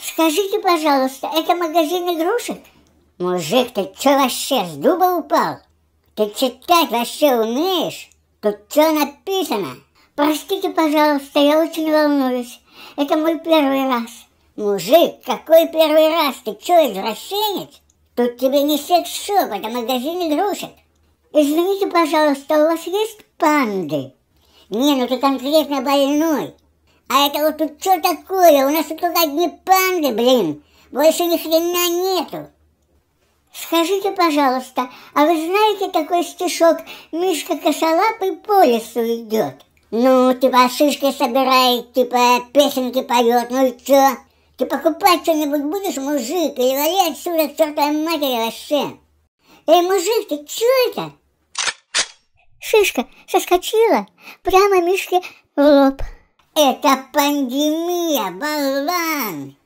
Скажите, пожалуйста, это магазин игрушек? Мужик, ты что вообще с дуба упал? Ты читать вообще умеешь? Тут что написано? Простите, пожалуйста, я очень волнуюсь. Это мой первый раз. Мужик, какой первый раз? Ты что извращенец? Тут тебе не секс-шоп, это магазин игрушек. Извините, пожалуйста, у вас есть панды? Не, ну ты конкретно больной. А это вот тут что такое? У нас тут одни панды, блин. Больше ни хрена нету. Скажите, пожалуйста, а вы знаете такой стишок «Мишка косолапый по лесу идет»? Ну, типа шишки собирает, типа песенки поет, ну и чё? Ты покупать что-нибудь будешь, мужик, или вали отсюда к чертовой матери вообще? Эй, мужик, ты чё это? Шишка соскочила прямо Мишке в лоб. Это пандемия, болван!